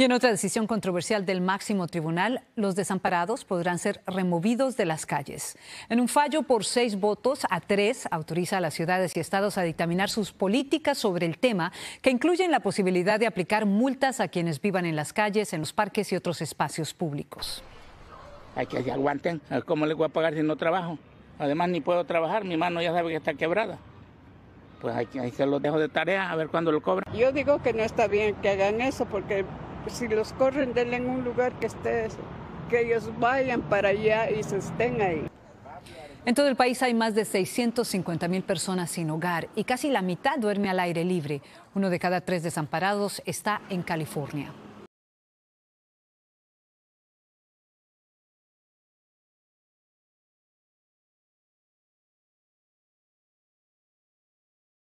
Y en otra decisión controversial del máximo tribunal, los desamparados podrán ser removidos de las calles. En un fallo por seis votos a tres, autoriza a las ciudades y estados a dictaminar sus políticas sobre el tema, que incluyen la posibilidad de aplicar multas a quienes vivan en las calles, en los parques y otros espacios públicos. Hay que aguanten, ¿cómo les voy a pagar si no trabajo? Además, ni puedo trabajar, mi mano ya sabe que está quebrada pues ahí, se los dejo de tarea a ver cuándo lo cobran. Yo digo que no está bien que hagan eso porque si los corren, denle en un lugar que esté, que ellos vayan para allá y se estén ahí. En todo el país hay más de 650 mil personas sin hogar y casi la mitad duerme al aire libre. Uno de cada tres desamparados está en California.